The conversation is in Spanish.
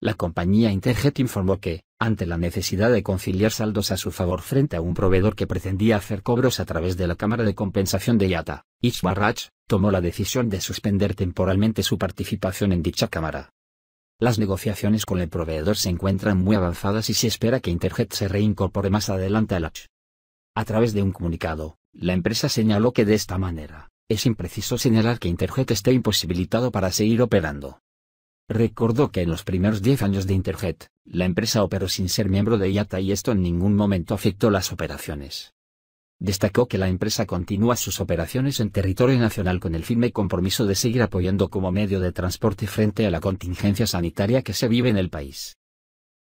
La compañía Interjet informó que, ante la necesidad de conciliar saldos a su favor frente a un proveedor que pretendía hacer cobros a través de la Cámara de Compensación de IATA, Ichbarrach, tomó la decisión de suspender temporalmente su participación en dicha cámara. Las negociaciones con el proveedor se encuentran muy avanzadas y se espera que Interjet se reincorpore más adelante al H. A través de un comunicado, la empresa señaló que de esta manera, es impreciso señalar que Interjet esté imposibilitado para seguir operando. Recordó que en los primeros 10 años de Interjet, la empresa operó sin ser miembro de IATA y esto en ningún momento afectó las operaciones. Destacó que la empresa continúa sus operaciones en territorio nacional con el firme compromiso de seguir apoyando como medio de transporte frente a la contingencia sanitaria que se vive en el país.